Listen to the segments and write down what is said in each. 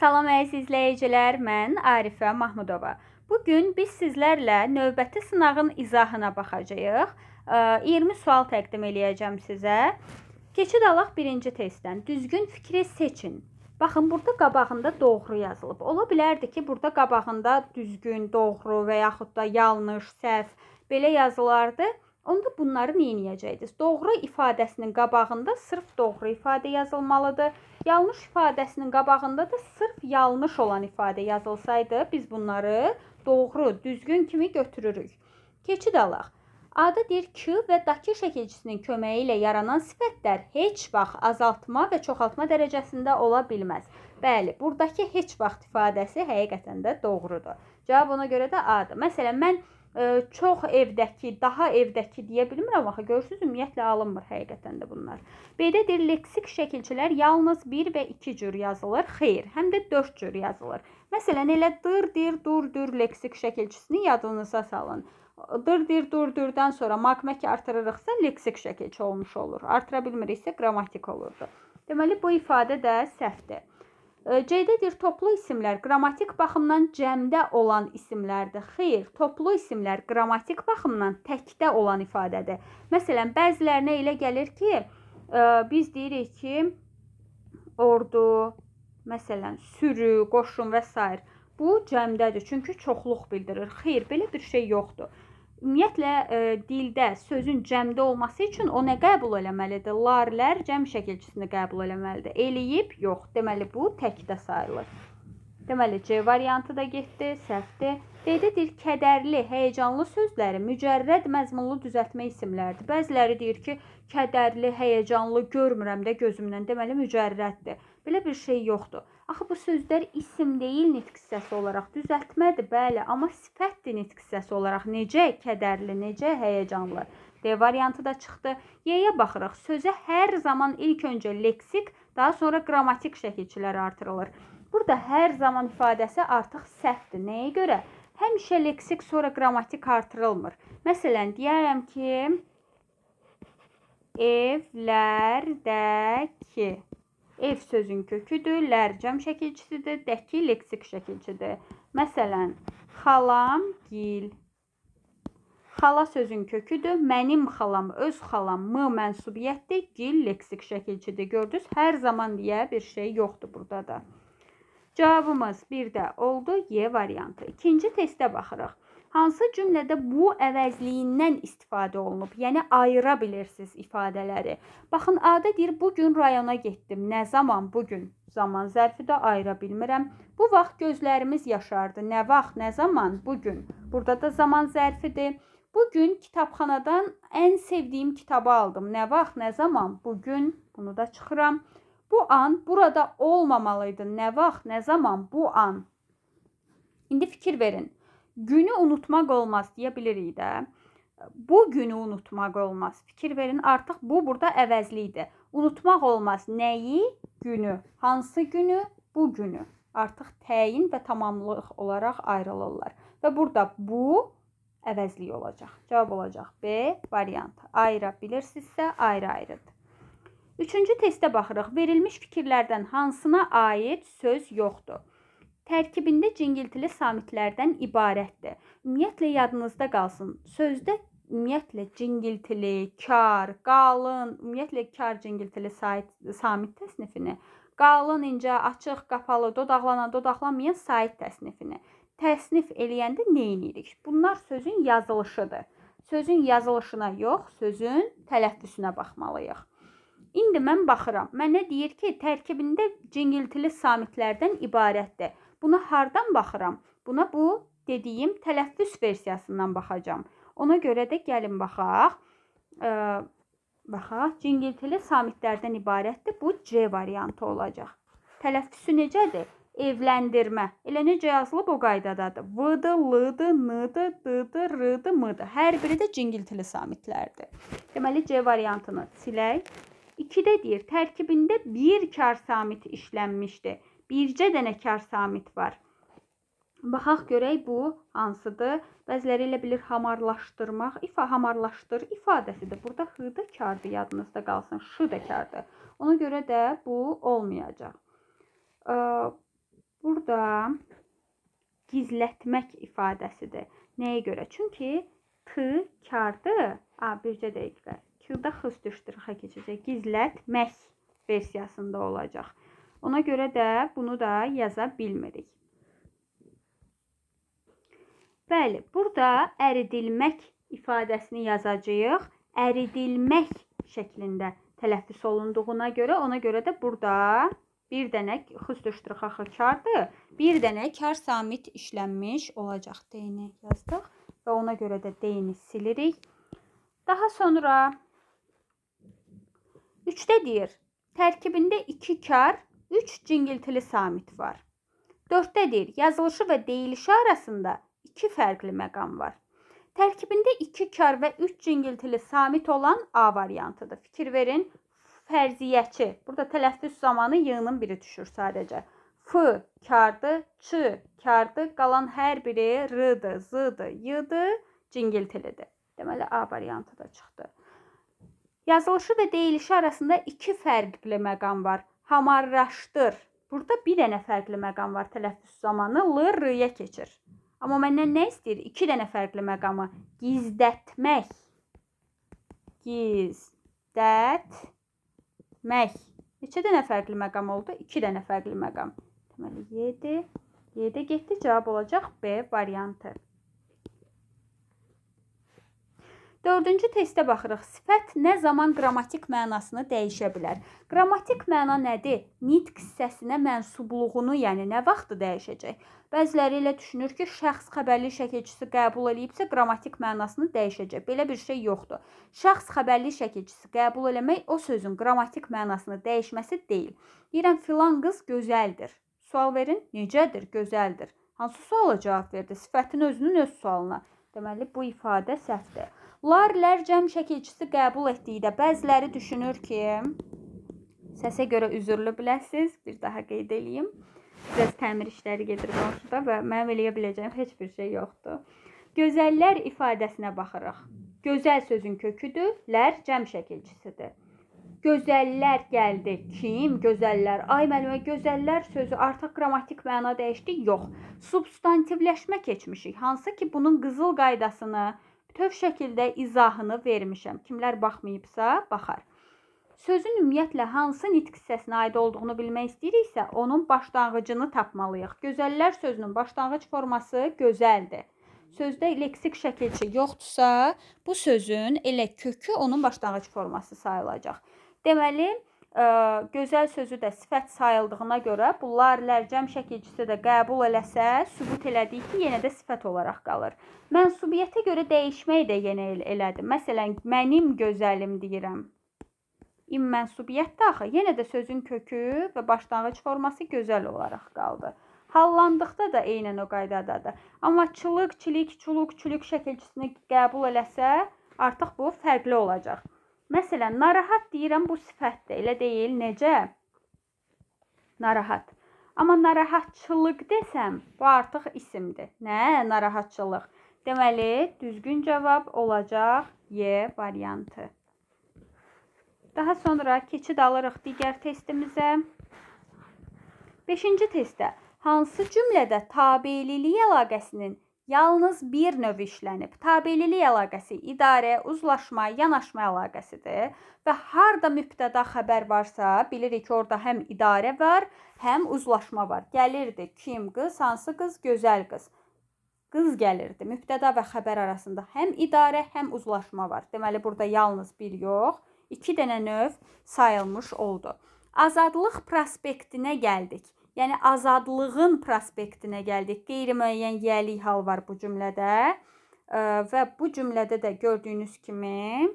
Salam əziz izləyicilər, mən Arifə Mahmudova. Bu gün biz sizlərlə növbəti sınağın izahına baxacağıq. 20 sual təqdim eləyəcəm sizə. Keçid alaq birinci testdən. Düzgün fikri seçin. Baxın, burada qabağında doğru yazılıb. Ola bilərdi ki, burada qabağında düzgün, doğru və yaxud da yanlış, səhv belə yazılardı. Onda bunları nə edəcəydiniz? Doğru ifadəsinin qabağında sırf doğru ifadə yazılmalıdır Yalnız ifadəsinin qabağında da sırf yalnız olan ifadə yazılsaydı, biz bunları doğru, düzgün kimi götürürük. Keçid alaq. Adı deyir ki və daki şəkilçisinin köməyi ilə yaranan sifətlər heç vaxt azaltma və çoxaltma dərəcəsində ola bilməz. Bəli, burdakı heç vaxt ifadəsi həqiqətən də doğrudur. Cavab ona görə də A-dır. Məsələn, mən ə, çox evdəki, daha evdəki deyə bilmirəm axı. Görürsüz, ümumiyyətlə alınmır həqiqətən də bunlar. B-də deyir leksik şəkilçilər yalnız 1 və 2 cür yazılır. Xeyr, həm də 4 cür yazılır. Məsələn, elə dır, dir, dur, dür leksik şəkilçisini yadınıza salın. Dır, dir, dur, dürdən sonra maqmək artırırıqsa leksik şəkilçi olmuş olur. Artıra bilmiriksə qrammatik olurdu. Deməli bu ifadə də səhvdir. C-dədir toplu isimlər qrammatik baxımdan cəmdə olan isimlərdir. Xeyr, toplu isimlər qrammatik baxımdan təkdə olan ifadədir. Məsələn, bəzilərinə elə gəlir ki, e, biz deyirik ki, ordu, məsələn, sürü, qoşun və s. Bu cəmdədir, çünki çoxluq bildirir. Xeyr, belə bir şey yoxdur. Ümumiyyətlə e, dildə sözün cəmdə olması üçün o nə qəbul eləməlidir? Larlər cəm şəkilçisini qəbul eləməlidir. Eləyib yox. Deməli bu təkdə sayılır. Deməli C variantı da getdi, səhvdir. D-də deyir kədərli, həyecanlı sözləri mücərrəd məzmunlu düzəltmə isimlərdir. Bəziləri deyir ki, kədərli, həyecanlı görmürəm də gözümdən. Deməli mücərrəddir. Belə bir şey yoxdur. Axı bu sözlər isim deyil nitq hissəsi olaraq. Düzəltmədir, bəli, amma sifətdir nitq hissəsi olaraq. Necə kədərli, necə həyəcanlı. D variantı da çıxdı. Y-yə baxırıq. Sözə hər zaman ilk öncə leksik, daha sonra qrammatik şəkilçilər artırılır. Burada hər zaman ifadəsi artıq səhvdir. Nəyə görə? Həmişə leksik, sonra qrammatik artırılmır. Məsələn, deyərəm ki, evlərdəki Ev sözün köküdür, lərcəm şəkilçisidir, dəki leksik şəkilçidir. Məsələn, xalam gil. Xala sözün köküdür. Mənim xalam, öz xalam, m mənsubiyyətdir, gil leksik şəkilçidir. Gördünüz, hər zaman deyə bir şey yoxdur burada da. Cavabımız bir də oldu Y variantı. İkinci testə baxırıq. Hansı cümlədə bu əvəzliyindən istifadə olunub? Yəni ayıra bilirsiniz ifadələri. Baxın, adə deyir bu gün rayona getdim. Nə zaman? Bu gün. Zaman zərfi də ayıra bilmirəm. Bu vaxt gözlərimiz yaşardı. Nə vaxt? Nə zaman? Bu gün. Burada da zaman zərfidir. Bu gün kitabxanadan ən sevdiyim kitabı aldım. Nə vaxt? Nə zaman? Bu gün. Bunu da çıxıram. Bu an burada olmamalı idi. Nə vaxt? Nə zaman? Bu an. İndi fikir verin. Günü unutmaq olmaz deyə bilirik də. Bu günü unutmaq olmaz. Fikir verin, artıq bu burada əvəzlikdir. Unutmaq olmaz nəyi? Günü. Hansı günü? Bu günü. Artıq təyin və tamamlıq olaraq ayrılırlar. Və burada bu əvəzlik olacaq. Cavab olacaq B variantı. Ayıra bilirsinizsə ayrı-ayrıdır. Üçüncü testə baxırıq. Verilmiş fikirlərdən hansına aid söz yoxdur? tərkibində cingiltili samitlərdən ibarətdir. Ümumiyyətlə yadınızda qalsın. Sözdə ümumiyyətlə cingiltili, kar, qalın, ümumiyyətlə kar cingiltili samit təsnifini, qalın, incə, açıq, qapalı, dodaqlanan, dodaqlanmayan sait təsnifini təsnif eləyəndə nə edirik? Bunlar sözün yazılışıdır. Sözün yazılışına yox, sözün tələffüsünə baxmalıyıq. İndi mən baxıram. Mənə deyir ki, tərkibində cingiltili samitlərdən ibarətdir. Buna hardan baxıram? Buna bu dediyim tələffüz versiyasından baxacam. Ona görə də gəlin baxaq. E, baxaq, cingiltili samitlərdən ibarətdir. Bu C variantı olacaq. Tələffüsü necədir? Evləndirmə. Elə necə yazılıb o qaydadadır. V-dı, L-dı, N-dı, D-dı, R-dı, M-dı. Hər biri də cingiltili samitlərdir. Deməli C variantını silək. 2-də deyir, tərkibində bir kar samit işlənmişdir bircə dənə kar samit var. Baxaq görək bu hansıdır? Bəziləri elə bilir hamarlaşdırmaq, ifa hamarlaşdır ifadəsidir. Burada h da kardır, yadınızda qalsın. Ş da kardır. Ona görə də bu olmayacaq. Burada gizlətmək ifadəsidir. Nəyə görə? Çünki t kardır. A, bircə dəqiqə. Q-da x düşdür, x keçəcək. Gizlətmək versiyasında olacaq. Ona görə də bunu da yaza bilmirik. Bəli, burada əridilmək ifadəsini yazacağıq. Əridilmək şəklində tələffüs olunduğuna görə, ona görə də burada bir dənə xüsusdurxaxı kardır. Bir dənə kar samit işlənmiş olacaq deyini yazdıq və ona görə də deyini silirik. Daha sonra 3-də deyir, tərkibində 2 kar 3 cingiltili samit var. 4-də deyir, yazılışı və deyilişi arasında 2 fərqli məqam var. Tərkibində 2 kar və 3 cingiltili samit olan A variantıdır. Fikir verin, fərziyyəçi. Burada tələffüz zamanı yığının biri düşür sadəcə. F kardır, ç kardır, qalan hər biri r-dır, z-dır, y-dır, cingiltilidir. Deməli A variantı da çıxdı. Yazılışı və deyilişi arasında 2 fərqli məqam var hamarlaşdır. Burada bir dənə fərqli məqam var tələffüz zamanı. L r-yə keçir. Amma məndən nə istəyir? 2 dənə fərqli məqamı gizlətmək. Gizlətmək. Neçə dənə fərqli məqam oldu? 2 dənə fərqli məqam. Deməli 7 7 getdi, cavab olacaq B variantı. Dördüncü testə baxırıq. Sifət nə zaman qrammatik mənasını dəyişə bilər? Qrammatik məna nədir? Nitq hissəsinə mənsubluğunu, yəni nə vaxt dəyişəcək? Bəziləri elə düşünür ki, şəxs xəbərli şəkilçisi qəbul eləyibsə, qrammatik mənasını dəyişəcək. Belə bir şey yoxdur. Şəxs xəbərli şəkilçisi qəbul eləmək o sözün qrammatik mənasını dəyişməsi deyil. Deyirəm, filan qız gözəldir. Sual verin, necədir? Gözəldir. Hansı suala cavab verdi? Sifətin özünün öz sualına. Deməli, bu ifadə səhvdir. Larlər cəm şəkilçisi qəbul etdikdə bəziləri düşünür ki, səsə görə üzürlü biləsiz, bir daha qeyd eləyim. Biraz təmir işləri gedir qonşuda və mənim eləyə biləcəyim heç bir şey yoxdur. Gözəllər ifadəsinə baxırıq. Gözəl sözün köküdür, lər cəm şəkilçisidir. Gözəllər gəldi. Kim? Gözəllər. Ay müəllimə, gözəllər sözü artıq qrammatik məna dəyişdi? Yox. Substantivləşmə keçmişik. Hansı ki, bunun qızıl qaydasını Bütöv şəkildə izahını vermişəm. Kimlər baxmayıbsa, baxar. Sözün ümumiyyətlə hansı nitq hissəsinə aid olduğunu bilmək istəyiriksə, onun başlanğıcını tapmalıyıq. Gözəllər sözünün başlanğıc forması gözəldir. Sözdə leksik şəkilçi yoxdursa, bu sözün elə kökü onun başlanğıc forması sayılacaq. Deməli, ə, gözəl sözü də sifət sayıldığına görə bunlar lərcəm şəkilcisi də qəbul eləsə, sübut elədik ki, yenə də sifət olaraq qalır. Mənsubiyyətə görə dəyişmək də yenə el elədi. Məsələn, mənim gözəlim deyirəm. İm mənsubiyyətdə axı yenə də sözün kökü və başlanğıc forması gözəl olaraq qaldı. Hallandıqda da eynən o qaydadadır. Amma çılıq, çilik, çuluq, çülük şəkilcisini qəbul eləsə, artıq bu fərqli olacaq. Məsələn, narahat deyirəm bu sifətdir, elə deyil? Necə? Narahat. Amma narahatçılıq desəm, bu artıq isimdir. Nə? Narahatçılıq. Deməli, düzgün cavab olacaq Y variantı. Daha sonra keçid alırıq digər testimizə. 5-ci testdə hansı cümlədə tabeliliyi əlaqəsinin yalnız bir növ işlənib. Tabelilik əlaqəsi idarə, uzlaşma, yanaşma əlaqəsidir və harda mübtəda xəbər varsa, bilirik ki, orada həm idarə var, həm uzlaşma var. Gəlirdi kim qız, hansı qız, gözəl qız. Qız gəlirdi. Mübtəda və xəbər arasında həm idarə, həm uzlaşma var. Deməli burada yalnız bir yox, 2 dənə növ sayılmış oldu. Azadlıq prospektinə gəldik. Yəni azadlığın prospektinə gəldik. Qeyri-müəyyən yeyilik hal var bu cümlədə. Və bu cümlədə də gördüyünüz kimi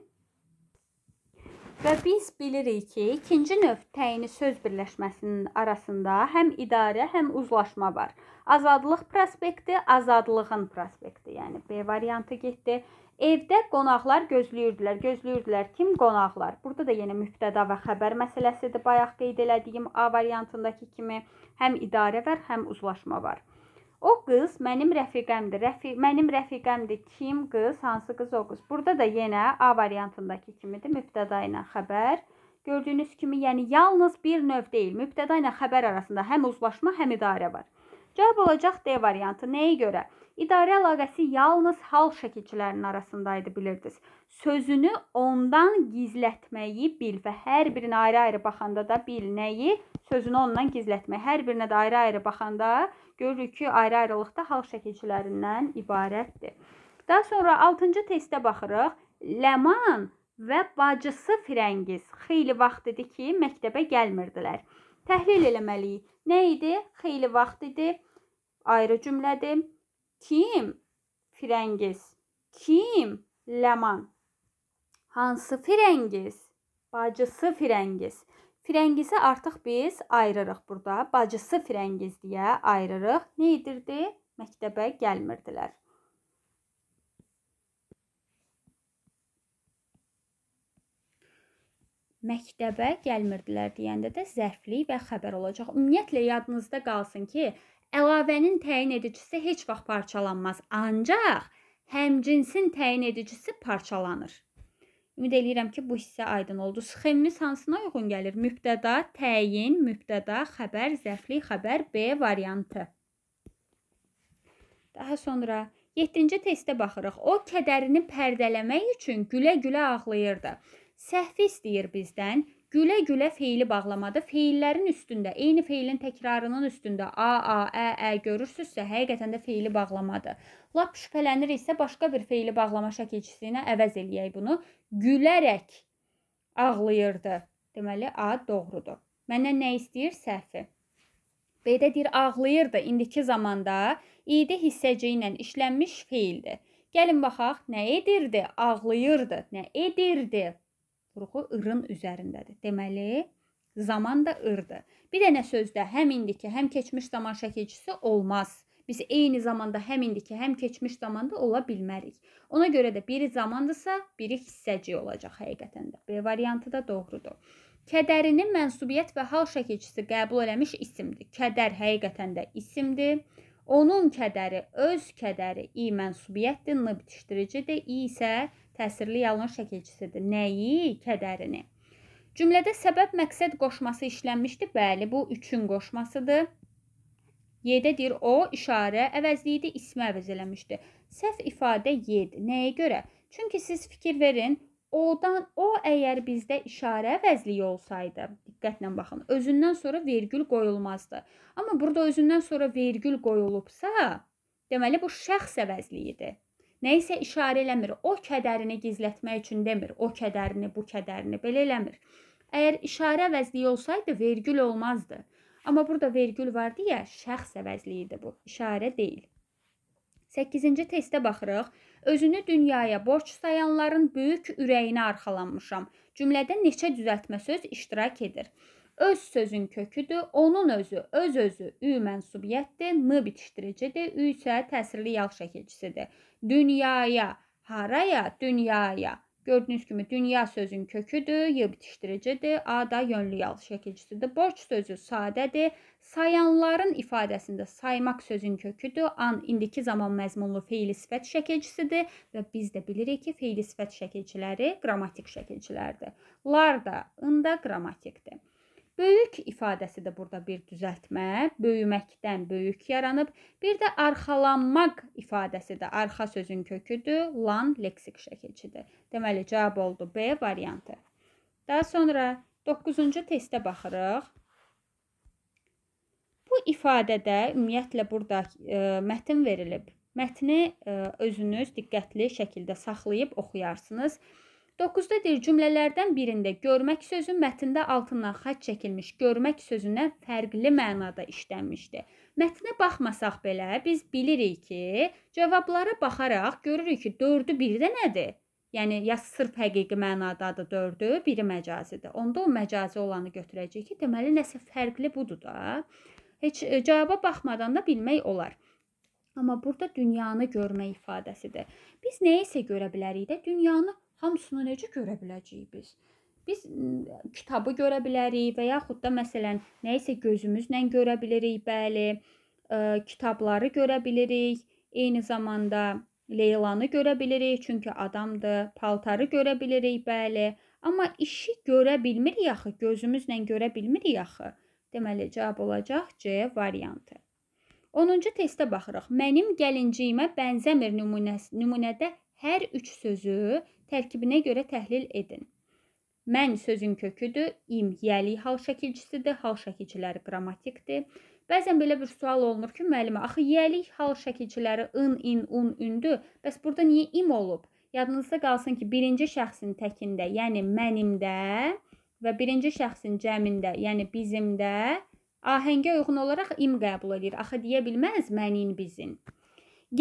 Və biz bilirik ki, ikinci növ təyini söz birləşməsinin arasında həm idarə, həm uzlaşma var. Azadlıq prospekti, azadlığın prospekti, yəni B variantı getdi. Evdə qonaqlar gözləyirdilər, gözləyirdilər. Kim qonaqlar? Burada da yenə mübtəda və xəbər məsələsidir. Bayaq qeyd elədiyim A variantındakı kimi həm idarə var, həm uzlaşma var. O qız mənim rəfiqəmdir. Rəfi mənim rəfiqəmdir. Kim qız? Hansı qız o qız? Burada da yenə A variantındakı kimidir. Mübtəda ilə xəbər. Gördüyünüz kimi, yəni yalnız bir növ deyil, mübtəda ilə xəbər arasında həm uzlaşma, həm idarə var. Cavab olacaq D variantı. Nəyə görə? İdarə əlaqəsi yalnız hal şəkilçilərinin arasındaydı bilirdiniz. Sözünü ondan gizlətməyi bil və hər birinə ayrı-ayrı baxanda da bil nəyi? Sözünü ondan gizlətmək. Hər birinə də ayrı-ayrı baxanda görürük ki, ayrı-ayrılıqda hal şəkilçilərindən ibarətdir. Daha sonra 6-cı testə baxırıq. Ləman və bacısı Firəngiz xeyli vaxt idi ki, məktəbə gəlmirdilər. Təhlil eləməliyik. Nə idi? Xeyli vaxt idi. Ayrı cümlədir. Kim? Firəngiz. Kim? Ləman. Hansı Firəngiz? Bacısı Firəngiz. Firəngizi artıq biz ayırırıq burada. Bacısı Firəngiz deyə ayırırıq. Nə edirdi? Məktəbə gəlmirdilər. Məktəbə gəlmirdilər deyəndə də zərflik və xəbər olacaq. Ümumiyyətlə yadınızda qalsın ki, Əlavənin təyin edicisi heç vaxt parçalanmaz, ancaq həmcinsin təyin edicisi parçalanır. Ümid eləyirəm ki, bu hissə aydın oldu. Sxemimiz hansına uyğun gəlir? Mübtəda, təyin, mübtəda, xəbər, zəfli, xəbər B variantı. Daha sonra 7-ci testə baxırıq. O kədərini pərdələmək üçün gülə-gülə ağlayırdı. Səhv istəyir bizdən. Gülə-gülə feili bağlamada feillərin üstündə, eyni feilin təkrarının üstündə a, a, ə, ə görürsüzsə, həqiqətən də feili bağlamadır. Lap şübhələniriksə, başqa bir feili bağlama şəkilçisinə əvəz eləyək bunu. Gülərək ağlayırdı. Deməli, a doğrudur. Məndən nə istəyir? Səhvi. B-də deyir ağlayırdı. İndiki zamanda idi hissəci ilə işlənmiş feildir. Gəlin baxaq, nə edirdi? Ağlayırdı. Nə edirdi? vurğu ırın üzərindədir. Deməli, zaman da ırdır. Bir dənə sözdə həm indiki, həm keçmiş zaman şəkilçisi olmaz. Biz eyni zamanda həm indiki, həm keçmiş zamanda ola bilmərik. Ona görə də biri zamandırsa, biri hissəcik olacaq həqiqətən də. B variantı da doğrudur. Kədərini mənsubiyyət və hal şəkilçisi qəbul eləmiş isimdir. Kədər həqiqətən də isimdir. Onun kədəri öz kədəri i mənsubiyyətdir, n bitişdiricidir, i isə təsirli yalan şəkilçisidir. Nəyi? Kədərini. Cümlədə səbəb məqsəd qoşması işlənmişdi. Bəli, bu üçün qoşmasıdır. Y-də deyir o, işarə əvəzliyidir, ismi əvəz eləmişdi. Səhv ifadə Y-dir. Nəyə görə? Çünki siz fikir verin, O-dan o əgər bizdə işarə əvəzliyi olsaydı, diqqətlə baxın, özündən sonra vergül qoyulmazdı. Amma burada özündən sonra vergül qoyulubsa, deməli bu şəxs əvəzliyidir. Nə isə işarə eləmir. O kədərini gizlətmək üçün demir. O kədərini, bu kədərini belə eləmir. Əgər işarə əvəzliyi olsaydı vergül olmazdı. Amma burada vergül var deyə şəxs əvəzliyidir bu. İşarə deyil. 8-ci testə baxırıq. Özünü dünyaya borc sayanların böyük ürəyinə arxalanmışam. Cümlədə neçə düzəltmə söz iştirak edir? Öz sözün köküdür, onun özü, öz özü ü mənsubiyyətdir, m bitişdiricidir, ü isə təsirli yal şəkilçisidir dünyaya. Haraya? Dünyaya. Gördüyünüz kimi dünya sözün köküdür, yer bitişdiricidir, A da yönlü yazış şəkilcisidir. Borç sözü sadədir. Sayanların ifadəsində saymaq sözün köküdür. An indiki zaman məzmunlu feili sifət şəkilcisidir və biz də bilirik ki, feili sifət şəkilciləri qrammatik şəkilcilərdir. Lar da ında qrammatikdir. Böyük ifadəsi də burada bir düzəltmə, böyüməkdən böyük yaranıb. Bir də arxalanmaq ifadəsi də arxa sözün köküdür, lan leksik şəkilçidir. Deməli cavab oldu B variantı. Daha sonra 9-cu testə baxırıq. Bu ifadədə ümumiyyətlə burada e, mətn verilib. Mətni e, özünüz diqqətli şəkildə saxlayıb oxuyarsınız. 9-da deyir cümlələrdən birində görmək sözü mətndə altından xətt çəkilmiş görmək sözündən fərqli mənada işlənmişdi. Mətnə baxmasaq belə biz bilirik ki, cavablara baxaraq görürük ki, 4-ü 1-də nədir? Yəni ya sırf həqiqi mənadadır 4-ü, biri məcazidir. Onda o məcazi olanı götürəcək ki, deməli nəsə fərqli budur da. Heç e, cavaba baxmadan da bilmək olar. Amma burada dünyanı görmək ifadəsidir. Biz nəyisə görə bilərik də, dünyanı hamısını necə görə biləcəyik biz? Biz kitabı görə bilərik və yaxud da məsələn nə isə gözümüzlə görə bilirik, bəli, ə, kitabları görə bilirik, eyni zamanda Leylanı görə bilirik, çünki adamdır, paltarı görə bilirik, bəli, amma işi görə bilmirik axı, gözümüzlə görə bilmirik axı. Deməli cavab olacaq C variantı. 10-cu testə baxırıq. Mənim gəlinciyimə bənzəmir nümunəsi nümunədə hər üç sözü Tərkibinə görə təhlil edin. Mən sözün köküdür, im yəlik hal şəkilçisidir, hal şəkilçiləri qrammatikdir. Bəzən belə bir sual olunur ki, müəllimə, axı yəlik hal şəkilçiləri ın, in, un, ündür. Bəs burada niyə im olub? Yadınızda qalsın ki, birinci şəxsin təkində, yəni mənimdə və birinci şəxsin cəmində, yəni bizimdə ahəngə uyğun olaraq im qəbul edir. Axı deyə bilməz mənin bizim.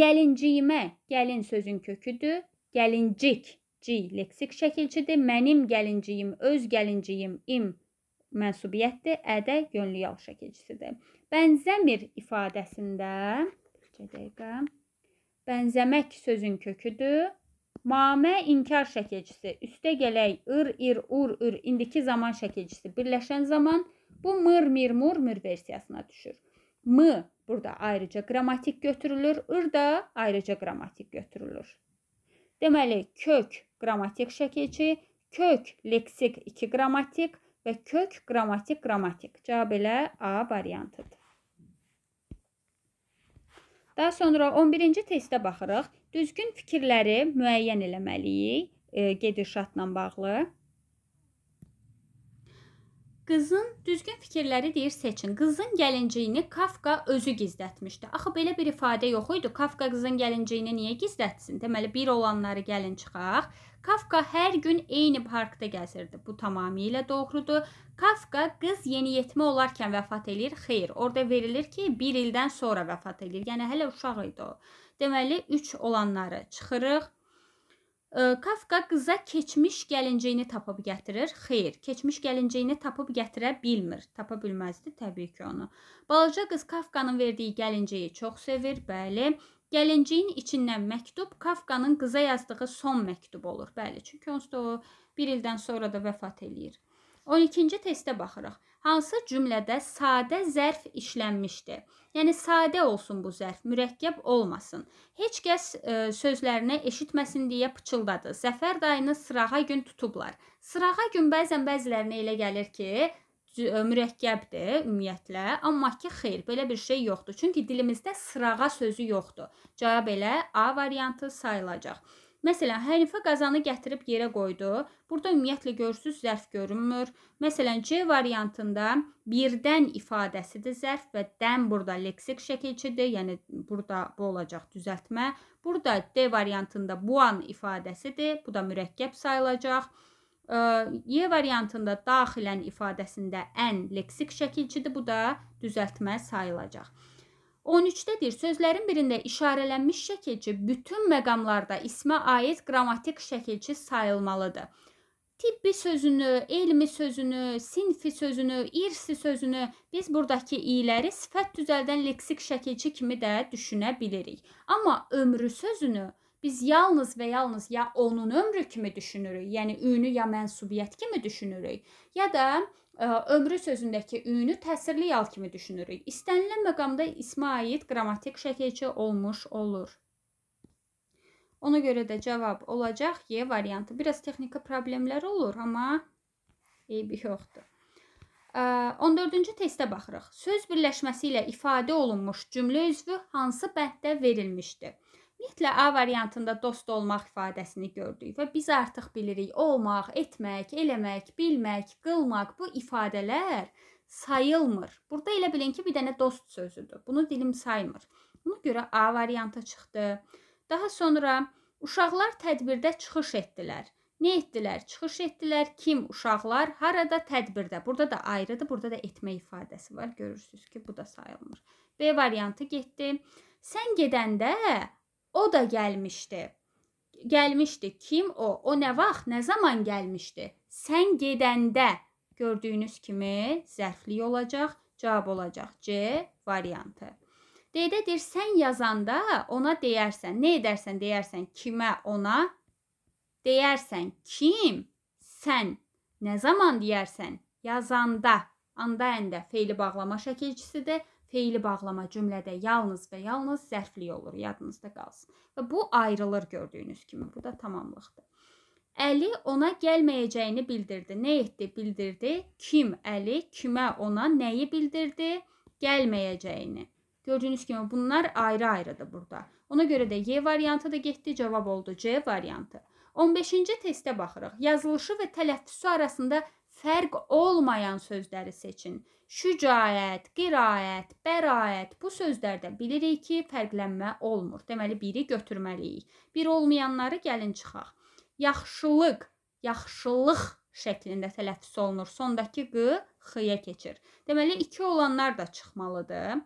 Gəlinciyimə, gəlin sözün köküdür. Gəlincik G. Leksik şəkilçidir. Mənim gəlinciyim, öz gəlinciyim, im mənsubiyyətdir. Ədə yönlü yal şəkilçisidir. Bənzəmir ifadəsində bir dəqiqə. Bənzəmək sözün köküdür. Mamə inkar şəkilçisi, üstə gələk, ır, ir, ur, ür, indiki zaman şəkilçisi birləşən zaman bu mır, mir, mur, mür versiyasına düşür. M burada ayrıca qrammatik götürülür, ır da ayrıca qrammatik götürülür. Deməli, kök qrammatik şəkilçi, kök leksik 2 qrammatik və kök qrammatik qrammatik. Cavab elə A variantıdır. Daha sonra 11-ci testə baxırıq. Düzgün fikirləri müəyyən eləməliyik e, gedişatla bağlı. Qızın düzgün fikirləri deyir seçin. Qızın gəlinciyini Kafka özü gizlətmişdi. Axı belə bir ifadə yox idi. Kafka qızın gəlinciyini niyə gizlətsin? Deməli, bir olanları gəlin çıxaq. Kafka hər gün eyni parkda gəzirdi. Bu tamamilə doğrudur. Kafka qız yeniyetmə olarkən vəfat eləyir. Xeyr, orada verilir ki, 1 ildən sonra vəfat eləyir. Yəni hələ uşaq idi o. Deməli, 3 olanları çıxırıq. Kafka qıza keçmiş gəlinciyini tapıb gətirir. Xeyr, keçmiş gəlinciyini tapıb gətirə bilmir. Tapa bilməzdi təbii ki onu. Balaca qız Kafkanın verdiyi gəlinciyi çox sevir, bəli. Gəlinciyin içindən məktub Kafkanın qıza yazdığı son məktub olur. Bəli, çünki onsuz da o 1 ildən sonra da vəfat eləyir. 12-ci testə baxırıq. Hansı cümlədə sadə zərf işlənmişdir? Yəni sadə olsun bu zərf, mürəkkəb olmasın. Heç kəs e, sözlərini eşitməsin deyə pıçıldadı. Zəfər dayını sırağa gün tutublar. Sırağa gün bəzən bəzilərinə elə gəlir ki, e, mürəkkəbdir ümumiyyətlə, amma ki xeyr, belə bir şey yoxdur. Çünki dilimizdə sırağa sözü yoxdur. Cavab elə A variantı sayılacaq. Məsələn, hərfə qazanı gətirib yerə qoydu. Burada ümumiyyətlə görürsüz zərf görünmür. Məsələn, C variantında birdən ifadəsidir zərf və dən burada leksik şəkilçidir, yəni burada bu olacaq düzəltmə. Burada D variantında buan ifadəsidir, bu da mürəkkəb sayılacaq. Y variantında daxilən ifadəsində ən leksik şəkilçidir, bu da düzəltmə sayılacaq. 13-dədir. Sözlərin birində işarələnmiş şəkilçi bütün məqamlarda ismə aid qrammatik şəkilçi sayılmalıdır. Tibbi sözünü, elmi sözünü, sinfi sözünü, irsi sözünü biz burdakı iyləri sifət düzəldən leksik şəkilçi kimi də düşünə bilirik. Amma ömrü sözünü biz yalnız və yalnız ya onun ömrü kimi düşünürük, yəni ünü ya mənsubiyyət kimi düşünürük, ya da ə, ömrü sözündəki ünü təsirli yal kimi düşünürük. İstənilən məqamda ismə aid qrammatik şəkilçi olmuş olur. Ona görə də cavab olacaq Y variantı. Biraz texniki problemləri olur, amma eybi yoxdur. 14-cü testə baxırıq. Söz birləşməsi ilə ifadə olunmuş cümlə üzvü hansı bənddə verilmişdir? Ümumiyyətlə A variantında dost olmaq ifadəsini gördük və biz artıq bilirik olmaq, etmək, eləmək, bilmək, qılmaq bu ifadələr sayılmır. Burada elə bilin ki, bir dənə dost sözüdür. Bunu dilim saymır. Buna görə A variantı çıxdı. Daha sonra uşaqlar tədbirdə çıxış etdilər. Nə etdilər? Çıxış etdilər. Kim? Uşaqlar. Harada? Tədbirdə. Burada da ayrıdır. Burada da etmə ifadəsi var. Görürsüz ki, bu da sayılmır. B variantı getdi. Sən gedəndə O da gəlmişdi. Gəlmişdi. Kim o? O nə vaxt, nə zaman gəlmişdi? Sən gedəndə gördüyünüz kimi zərflik olacaq, cavab olacaq C variantı. D-də deyir, sən yazanda ona deyərsən, nə edərsən deyərsən, kimə, ona deyərsən, kim, sən, nə zaman deyərsən, yazanda, anda əndə feili bağlama şəkilçisidir. Feili bağlama cümlədə yalnız və yalnız zərfli olur, yadınızda qalsın. Və bu ayrılır gördüyünüz kimi. Bu da tamamlıqdır. Əli ona gəlməyəcəyini bildirdi. Nə etdi? Bildirdi. Kim? Əli kimə ona nəyi bildirdi? Gəlməyəcəyini. Gördüyünüz kimi bunlar ayrı-ayrıdır burada. Ona görə də Y variantı da getdi, cavab oldu C variantı. 15-ci testə baxırıq. Yazılışı və tələffüsü arasında fərq olmayan sözləri seçin şücaət, qiraət, bəraət bu sözlərdə bilirik ki, fərqlənmə olmur. Deməli biri götürməliyik. Bir olmayanları gəlin çıxaq. Yaxşılıq, yaxşılıq şəklində tələffüz olunur. Sondakı q x-yə keçir. Deməli 2 olanlar da çıxmalıdır.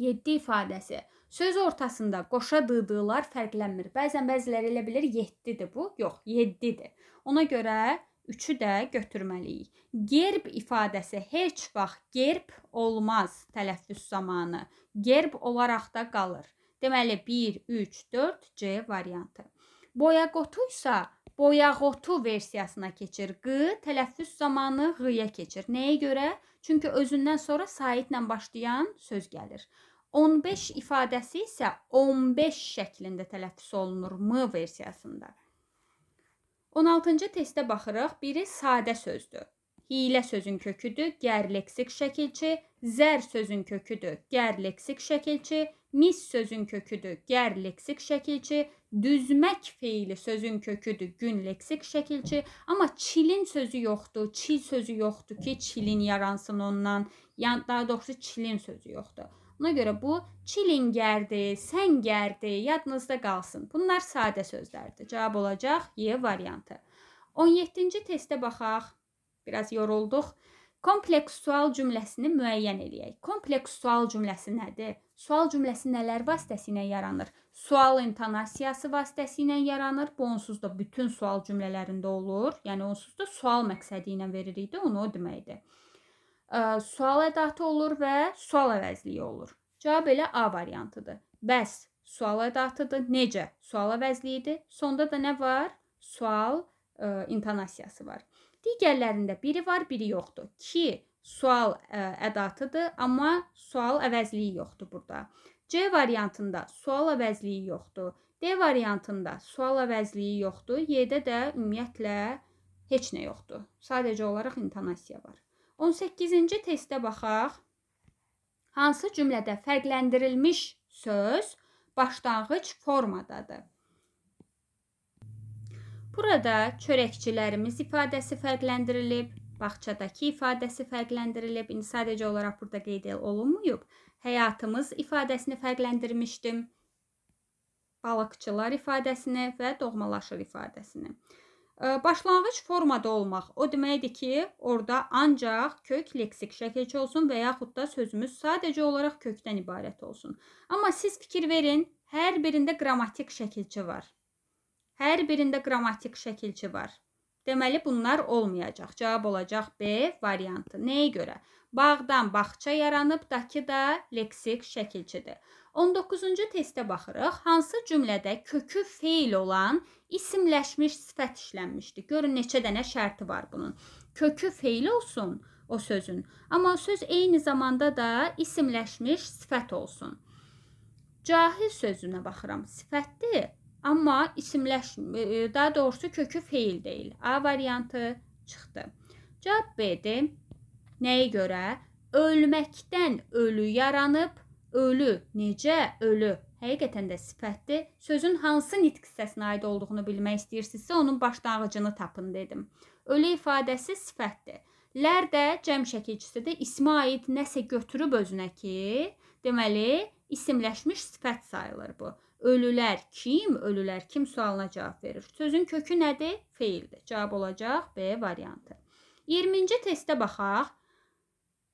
7 ifadəsi. Söz ortasında qoşa dıdılar fərqlənmir. Bəzən bəziləri elə bilir 7-dir bu. Yox, 7-dir. Ona görə Üçü də götürməliyik. Gerb ifadəsi heç vaxt gerb olmaz tələffüz zamanı. Gerb olaraq da qalır. Deməli 1 3 4 C variantı. Boyaqotu isə boyaqotu versiyasına keçir. Q tələffüz zamanı ğ-yə keçir. Nəyə görə? Çünki özündən sonra saitlə başlayan söz gəlir. 15 ifadəsi isə 15 şəklində tələffüz olunur m versiyasında. 16-cı testə baxırıq. Biri sadə sözdür. Hilə sözün köküdür, gər leksik şəkilçi, zər sözün köküdür, gər leksik şəkilçi, mis sözün köküdür, gər leksik şəkilçi, düzmək feili sözün köküdür, gün leksik şəkilçi, amma çilin sözü yoxdur, çil sözü yoxdur ki, çilin yaransın ondan. Yəni daha doğrusu çilin sözü yoxdur. Buna görə bu çilingərdir, səngərdir, yadınızda qalsın. Bunlar sadə sözlərdir. Cavab olacaq Y variantı. 17-ci testə baxaq. Biraz yorulduq. Kompleks sual cümləsini müəyyən eləyək. Kompleks sual cümləsi nədir? Sual cümləsi nələr vasitəsilə yaranır? Sual intonasiyası vasitəsilə yaranır. Bu onsuz da bütün sual cümlələrində olur. Yəni onsuz da sual məqsədi ilə veririk də, onu o deməkdir ə, sual ədatı olur və sual əvəzliyi olur. Cavab elə A variantıdır. Bəs sual ədatıdır. Necə? Sual əvəzliyidir. Sonda da nə var? Sual ə, e, intonasiyası var. Digərlərində biri var, biri yoxdur. Ki sual ə, e, ədatıdır, amma sual əvəzliyi yoxdur burada. C variantında sual əvəzliyi yoxdur. D variantında sual əvəzliyi yoxdur. Y-də də ümumiyyətlə heç nə yoxdur. Sadəcə olaraq intonasiya var. 18-ci testə baxaq. Hansı cümlədə fərqləndirilmiş söz başlanğıc formadadır? Burada çörəkçilərimiz ifadəsi fərqləndirilib, bağçadakı ifadəsi fərqləndirilib. İndi sadəcə olaraq burada qeyd olunmayıb. Həyatımız ifadəsini fərqləndirmişdim. Balıqçılar ifadəsini və doğmalaşır ifadəsini. Başlanğıc formada olmaq o deməkdir ki, orada ancaq kök leksik şəkilçi olsun və yaxud da sözümüz sadəcə olaraq kökdən ibarət olsun. Amma siz fikir verin, hər birində qrammatik şəkilçi var. Hər birində qrammatik şəkilçi var. Deməli bunlar olmayacaq. Cavab olacaq B variantı. Nəyə görə? Bağdan bağça yaranıb, dakı da leksik şəkilçidir. 19-cu testə baxırıq. Hansı cümlədə kökü feil olan isimləşmiş sifət işlənmişdir? Görün neçə dənə şərti var bunun. Kökü feil olsun o sözün, amma söz eyni zamanda da isimləşmiş sifət olsun. Cahil sözünə baxıram. Sifətdir, amma isimləş e, e, daha doğrusu kökü feil deyil. A variantı çıxdı. Cavab B-dir. Nəyə görə? Ölməkdən ölü yaranıb ölü, necə ölü həqiqətən də sifətdir. Sözün hansı nitq hissəsinə aid olduğunu bilmək istəyirsinizsə, onun başlanğıcını tapın dedim. Ölü ifadəsi sifətdir. Lər də cəm şəkilçisidir. İsmə aid nəsə götürüb özünə ki, deməli, isimləşmiş sifət sayılır bu. Ölülər kim? Ölülər kim sualına cavab verir. Sözün kökü nədir? Feildir. Cavab olacaq B variantı. 20-ci testə baxaq.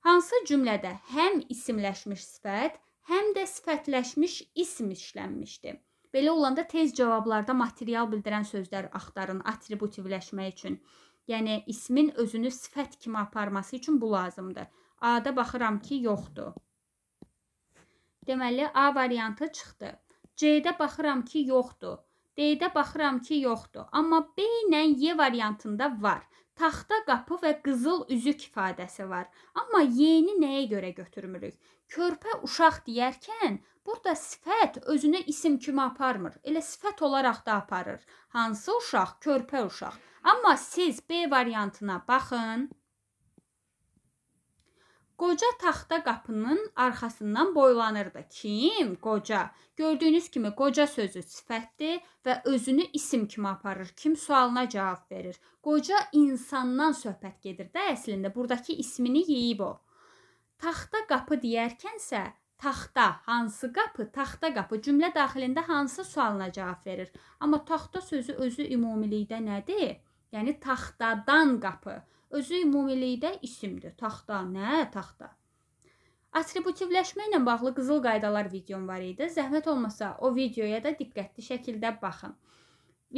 Hansı cümlədə həm isimləşmiş sifət, həm də sifətləşmiş ism işlənmişdi. Belə olanda tez cavablarda material bildirən sözlər axtarın atributivləşmək üçün. Yəni ismin özünü sifət kimi aparması üçün bu lazımdır. A-da baxıram ki, yoxdur. Deməli A variantı çıxdı. C-də baxıram ki, yoxdur. D-də baxıram ki, yoxdur. Amma B ilə Y variantında var. Taxta qapı və qızıl üzük ifadəsi var. Amma Y-ni nəyə görə götürmürük? körpə uşaq deyərkən burada sifət özünü isim kimi aparmır. Elə sifət olaraq da aparır. Hansı uşaq? Körpə uşaq. Amma siz B variantına baxın. Qoca taxta qapının arxasından boylanırdı. Kim? Qoca. Gördüyünüz kimi qoca sözü sifətdir və özünü isim kimi aparır. Kim sualına cavab verir. Qoca insandan söhbət gedir də əslində. Buradakı ismini yeyib o. Taxta qapı deyərkənsə taxta hansı qapı, taxta qapı cümlə daxilində hansı sualına cavab verir. Amma taxta sözü özü ümumilikdə nədir? Yəni taxtadan qapı. Özü ümumilikdə isimdir. Taxta nə? Taxta. Atributivləşmə ilə bağlı qızıl qaydalar videom var idi. Zəhmət olmasa o videoya da diqqətli şəkildə baxın.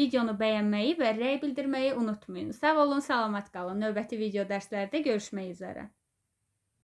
Videonu bəyənməyi və rəy bildirməyi unutmayın. Sağ olun, salamat qalın. Növbəti video dərslərdə görüşmək üzrə.